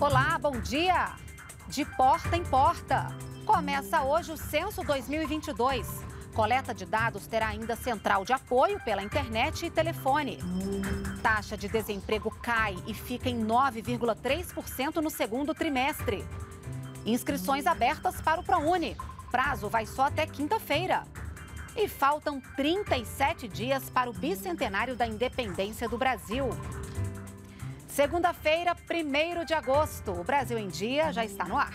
Olá, bom dia! De porta em porta. Começa hoje o Censo 2022. Coleta de dados terá ainda central de apoio pela internet e telefone. Taxa de desemprego cai e fica em 9,3% no segundo trimestre. Inscrições abertas para o ProUni. Prazo vai só até quinta-feira. E faltam 37 dias para o bicentenário da independência do Brasil. Segunda-feira, 1 de agosto. O Brasil em Dia já está no ar.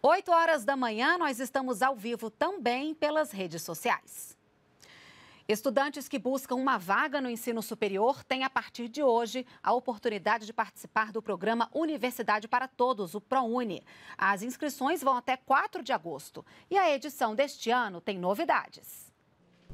Oito horas da manhã, nós estamos ao vivo também pelas redes sociais. Estudantes que buscam uma vaga no ensino superior têm, a partir de hoje, a oportunidade de participar do programa Universidade para Todos, o ProUni. As inscrições vão até 4 de agosto e a edição deste ano tem novidades.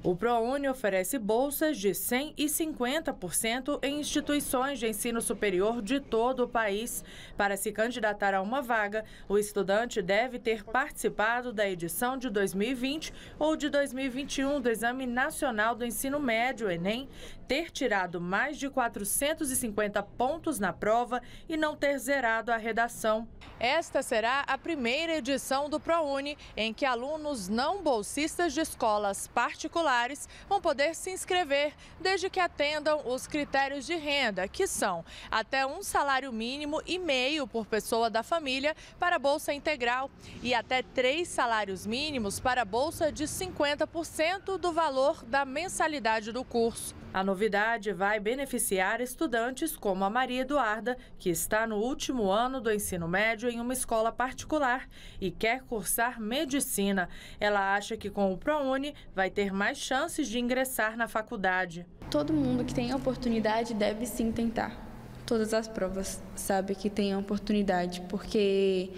O ProUni oferece bolsas de 100% e 50% em instituições de ensino superior de todo o país. Para se candidatar a uma vaga, o estudante deve ter participado da edição de 2020 ou de 2021 do Exame Nacional do Ensino Médio, Enem, ter tirado mais de 450 pontos na prova e não ter zerado a redação. Esta será a primeira edição do ProUni em que alunos não bolsistas de escolas particulares vão poder se inscrever desde que atendam os critérios de renda, que são até um salário mínimo e meio por pessoa da família para a Bolsa Integral e até três salários mínimos para a Bolsa de 50% do valor da mensalidade do curso. A novidade vai beneficiar estudantes como a Maria Eduarda, que está no último ano do ensino médio em uma escola particular e quer cursar medicina. Ela acha que com o ProUni vai ter mais chances de ingressar na faculdade. Todo mundo que tem a oportunidade deve sim tentar. Todas as provas sabe que tem a oportunidade, porque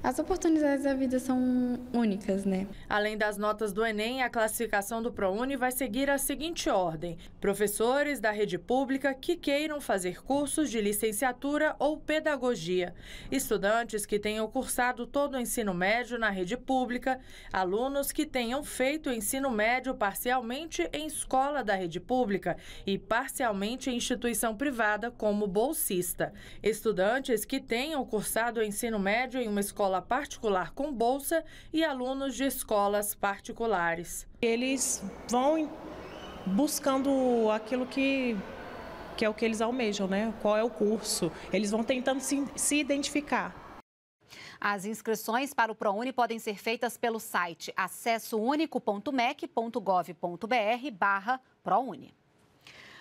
as oportunidades da vida são únicas, né? Além das notas do Enem, a classificação do ProUni vai seguir a seguinte ordem: professores da rede pública que queiram fazer cursos de licenciatura ou pedagogia, estudantes que tenham cursado todo o ensino médio na rede pública, alunos que tenham feito o ensino médio parcialmente em escola da rede pública e parcialmente em instituição privada como bolsista, estudantes que tenham cursado o ensino médio em uma escola escola particular com bolsa e alunos de escolas particulares. Eles vão buscando aquilo que que é o que eles almejam, né? Qual é o curso? Eles vão tentando se, se identificar. As inscrições para o ProUni podem ser feitas pelo site acessounico.mec.gov.br barra ProUni.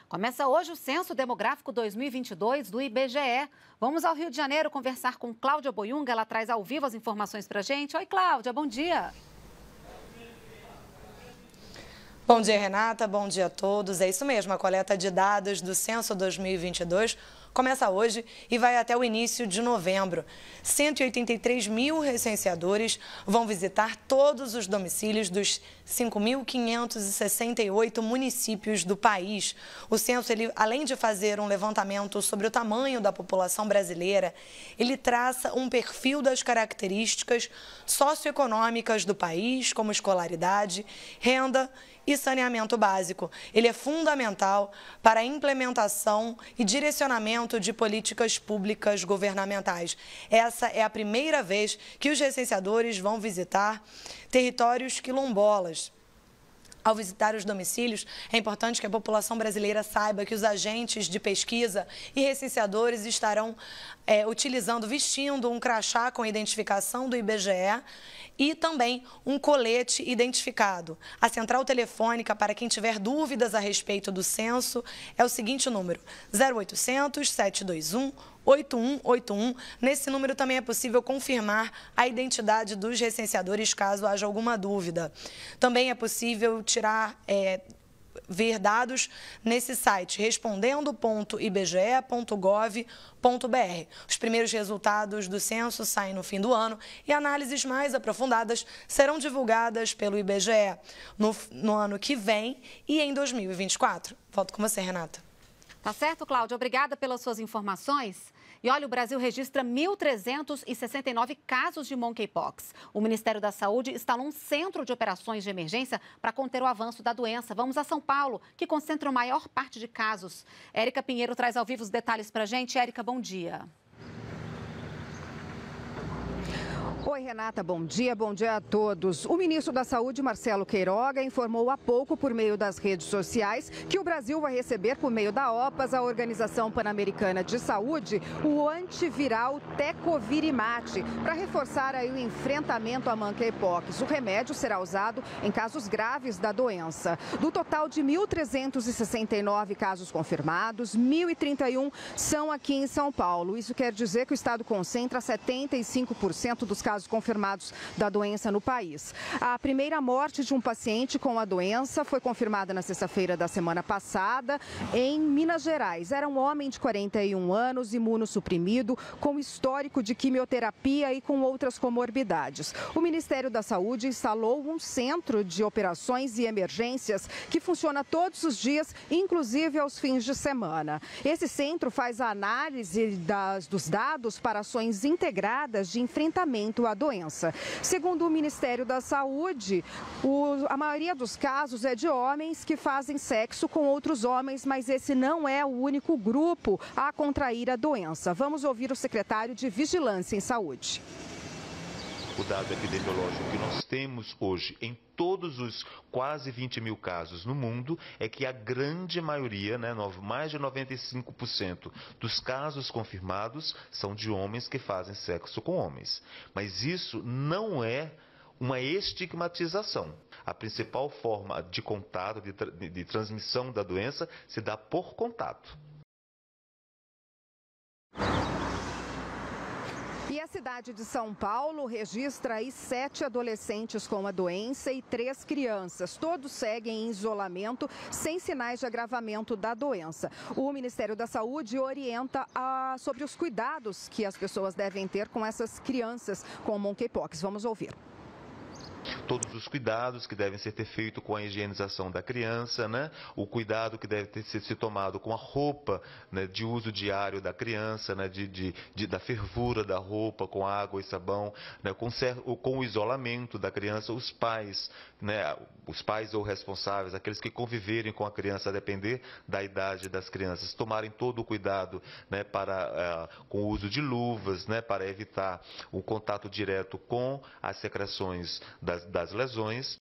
Começa hoje o Censo Demográfico 2022 do IBGE. Vamos ao Rio de Janeiro conversar com Cláudia Boiunga. Ela traz ao vivo as informações para gente. Oi, Cláudia, bom dia. Bom dia, Renata. Bom dia a todos. É isso mesmo, a coleta de dados do Censo 2022 começa hoje e vai até o início de novembro. 183 mil recenseadores vão visitar todos os domicílios dos 5.568 municípios do país. O censo, ele, além de fazer um levantamento sobre o tamanho da população brasileira, ele traça um perfil das características socioeconômicas do país, como escolaridade, renda e saneamento básico. Ele é fundamental para a implementação e direcionamento de políticas públicas governamentais. Essa é a primeira vez que os recenseadores vão visitar territórios quilombolas ao visitar os domicílios, é importante que a população brasileira saiba que os agentes de pesquisa e recenseadores estarão é, utilizando, vestindo um crachá com identificação do IBGE e também um colete identificado. A central telefônica para quem tiver dúvidas a respeito do censo é o seguinte número: 0800 721 8181. Nesse número também é possível confirmar a identidade dos recenseadores, caso haja alguma dúvida. Também é possível tirar. É, ver dados nesse site respondendo.ibge.gov.br. Os primeiros resultados do censo saem no fim do ano e análises mais aprofundadas serão divulgadas pelo IBGE no, no ano que vem e em 2024. Volto com você, Renata. Tá certo, Cláudia. Obrigada pelas suas informações. E olha, o Brasil registra 1.369 casos de monkeypox. O Ministério da Saúde instalou um centro de operações de emergência para conter o avanço da doença. Vamos a São Paulo, que concentra a maior parte de casos. Érica Pinheiro traz ao vivo os detalhes para a gente. Érica, bom dia. Oi, Renata, bom dia, bom dia a todos. O ministro da Saúde, Marcelo Queiroga, informou há pouco, por meio das redes sociais, que o Brasil vai receber, por meio da OPAS, a Organização Pan-Americana de Saúde, o antiviral Tecovirimate, para reforçar aí o enfrentamento à monkeypox. O remédio será usado em casos graves da doença. Do total de 1.369 casos confirmados, 1.031 são aqui em São Paulo. Isso quer dizer que o estado concentra 75% dos casos casos confirmados da doença no país. A primeira morte de um paciente com a doença foi confirmada na sexta-feira da semana passada em Minas Gerais. Era um homem de 41 anos, imunossuprimido, com histórico de quimioterapia e com outras comorbidades. O Ministério da Saúde instalou um centro de operações e emergências que funciona todos os dias, inclusive aos fins de semana. Esse centro faz a análise das, dos dados para ações integradas de enfrentamento a doença. Segundo o Ministério da Saúde, o, a maioria dos casos é de homens que fazem sexo com outros homens, mas esse não é o único grupo a contrair a doença. Vamos ouvir o secretário de Vigilância em Saúde o dado epidemiológico que nós temos hoje em todos os quase 20 mil casos no mundo é que a grande maioria, né, mais de 95% dos casos confirmados são de homens que fazem sexo com homens. Mas isso não é uma estigmatização. A principal forma de contato, de, de transmissão da doença, se dá por contato. a cidade de São Paulo registra aí sete adolescentes com a doença e três crianças. Todos seguem em isolamento, sem sinais de agravamento da doença. O Ministério da Saúde orienta a... sobre os cuidados que as pessoas devem ter com essas crianças com monkeypox. Vamos ouvir todos os cuidados que devem ser ter feito com a higienização da criança, né? o cuidado que deve ter ser, tomado com a roupa né? de uso diário da criança, né? de, de, de da fervura da roupa com água e sabão, né? com, com o isolamento da criança, os pais, né? os pais ou responsáveis, aqueles que conviverem com a criança, a depender da idade das crianças, tomarem todo o cuidado né? para, uh, com o uso de luvas, né? para evitar o contato direto com as secreções das das lesões.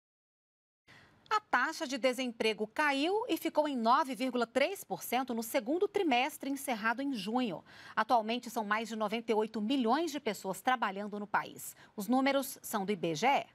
A taxa de desemprego caiu e ficou em 9,3% no segundo trimestre encerrado em junho. Atualmente são mais de 98 milhões de pessoas trabalhando no país. Os números são do IBGE.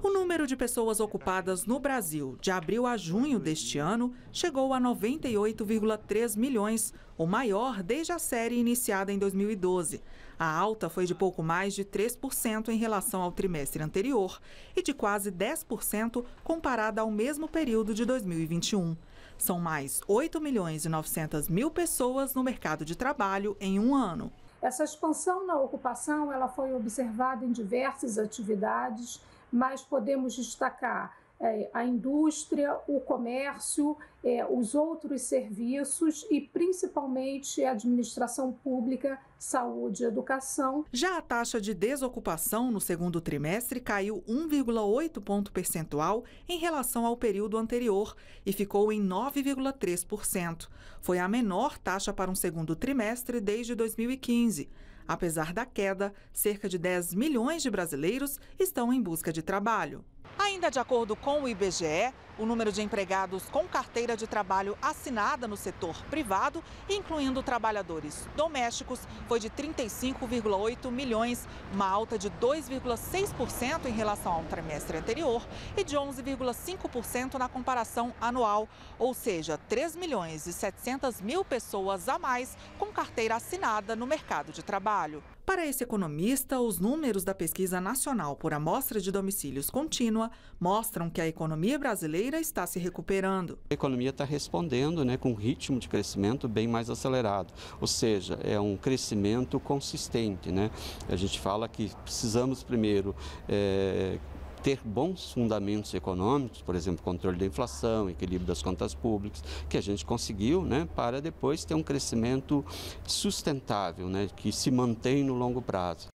O número de pessoas ocupadas no Brasil de abril a junho deste ano chegou a 98,3 milhões, o maior desde a série iniciada em 2012. A alta foi de pouco mais de 3% em relação ao trimestre anterior e de quase 10% comparada ao mesmo período de 2021. São mais 8 milhões e 900 mil pessoas no mercado de trabalho em um ano. Essa expansão na ocupação ela foi observada em diversas atividades, mas podemos destacar é, a indústria, o comércio, é, os outros serviços e principalmente a administração pública, saúde e educação. Já a taxa de desocupação no segundo trimestre caiu 1,8 ponto percentual em relação ao período anterior e ficou em 9,3%. Foi a menor taxa para um segundo trimestre desde 2015. Apesar da queda, cerca de 10 milhões de brasileiros estão em busca de trabalho. Ainda de acordo com o IBGE, o número de empregados com carteira de trabalho assinada no setor privado, incluindo trabalhadores domésticos, foi de 35,8 milhões, uma alta de 2,6% em relação ao trimestre anterior e de 11,5% na comparação anual, ou seja, 3 milhões e 700 mil pessoas a mais com carteira assinada no mercado de trabalho. Para esse economista, os números da pesquisa nacional por amostra de domicílios contínua mostram que a economia brasileira brasileira está se recuperando. A economia está respondendo né, com um ritmo de crescimento bem mais acelerado, ou seja, é um crescimento consistente. Né? A gente fala que precisamos primeiro é, ter bons fundamentos econômicos, por exemplo, controle da inflação, equilíbrio das contas públicas, que a gente conseguiu, né, para depois ter um crescimento sustentável, né, que se mantém no longo prazo.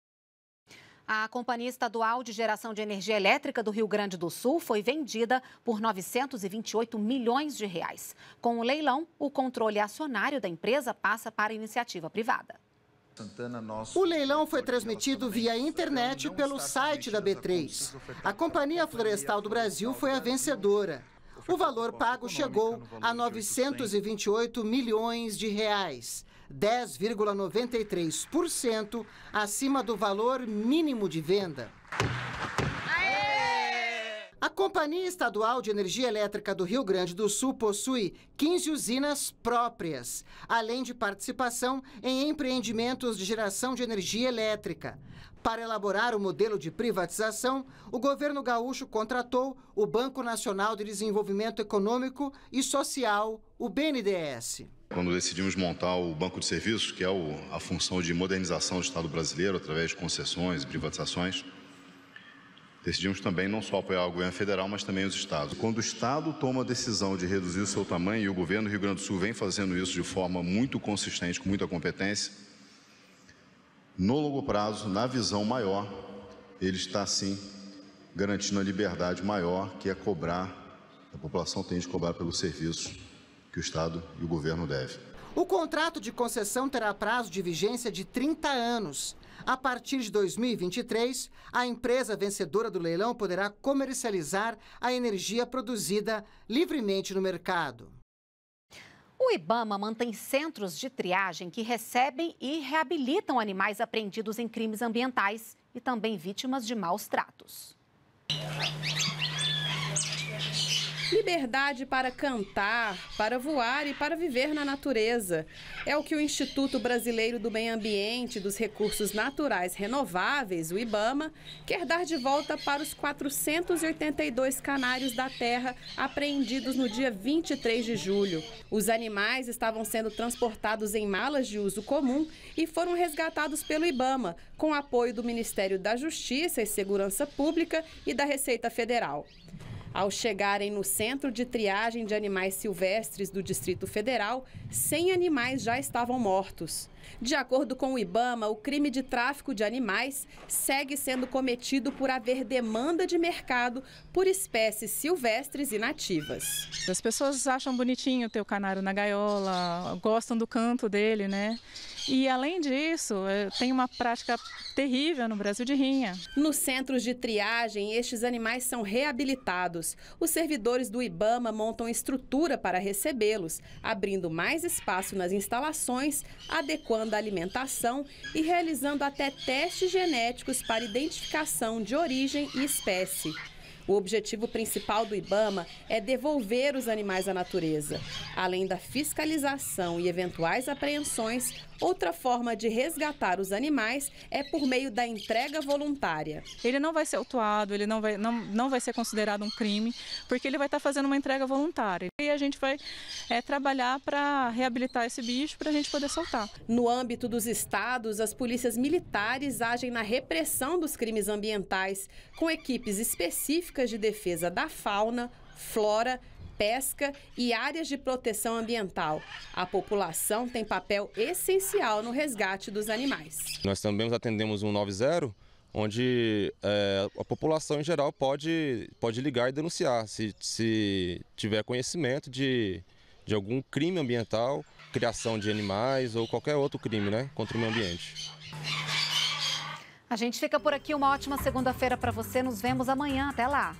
A Companhia Estadual de Geração de Energia Elétrica do Rio Grande do Sul foi vendida por 928 milhões de reais. Com o leilão, o controle acionário da empresa passa para iniciativa privada. O leilão foi transmitido via internet pelo site da B3. A Companhia Florestal do Brasil foi a vencedora. O valor pago chegou a 928 milhões de reais. 10,93% acima do valor mínimo de venda. A Companhia Estadual de Energia Elétrica do Rio Grande do Sul possui 15 usinas próprias, além de participação em empreendimentos de geração de energia elétrica. Para elaborar o modelo de privatização, o governo gaúcho contratou o Banco Nacional de Desenvolvimento Econômico e Social, o BNDES. Quando decidimos montar o Banco de Serviços, que é a função de modernização do Estado brasileiro através de concessões e privatizações, Decidimos também não só apoiar o governo federal, mas também os estados. Quando o estado toma a decisão de reduzir o seu tamanho, e o governo do Rio Grande do Sul vem fazendo isso de forma muito consistente, com muita competência, no longo prazo, na visão maior, ele está sim garantindo a liberdade maior que é cobrar, a população tem de cobrar pelos serviços que o Estado e o governo devem. O contrato de concessão terá prazo de vigência de 30 anos. A partir de 2023, a empresa vencedora do leilão poderá comercializar a energia produzida livremente no mercado. O Ibama mantém centros de triagem que recebem e reabilitam animais apreendidos em crimes ambientais e também vítimas de maus tratos. Liberdade para cantar, para voar e para viver na natureza. É o que o Instituto Brasileiro do Meio Ambiente e dos Recursos Naturais Renováveis, o IBAMA, quer dar de volta para os 482 canários da terra apreendidos no dia 23 de julho. Os animais estavam sendo transportados em malas de uso comum e foram resgatados pelo IBAMA, com apoio do Ministério da Justiça e Segurança Pública e da Receita Federal ao chegarem no Centro de Triagem de Animais Silvestres do Distrito Federal, 100 animais já estavam mortos. De acordo com o Ibama, o crime de tráfico de animais segue sendo cometido por haver demanda de mercado por espécies silvestres e nativas. As pessoas acham bonitinho ter o canário na gaiola, gostam do canto dele, né? E além disso, eh, tem uma prática terrível no Brasil de rinha. Nos centros de triagem, estes animais são reabilitados. Os servidores do Ibama montam estrutura para recebê-los, abrindo mais espaço nas instalações, adequando a alimentação e realizando até testes genéticos para identificação de origem e espécie. O objetivo principal do IBAMA é devolver os animais à natureza. Além da fiscalização e eventuais apreensões, outra forma de resgatar os animais é por meio da entrega voluntária. Ele não vai ser autuado, ele não vai, não, não vai ser considerado um crime, porque ele vai estar tá fazendo uma entrega voluntária. E a gente vai é, trabalhar para reabilitar esse bicho para a gente poder soltar. No âmbito dos estados, as polícias militares agem na repressão dos crimes ambientais, com equipes específicas de defesa da fauna, flora, pesca e áreas de proteção ambiental. A população tem papel essencial no resgate dos animais. Nós também atendemos um 90 onde é, a população em geral pode, pode ligar e denunciar se, se tiver conhecimento de, de algum crime ambiental, criação de animais ou qualquer outro crime né, contra o meio ambiente. A gente fica por aqui. Uma ótima segunda-feira para você. Nos vemos amanhã. Até lá.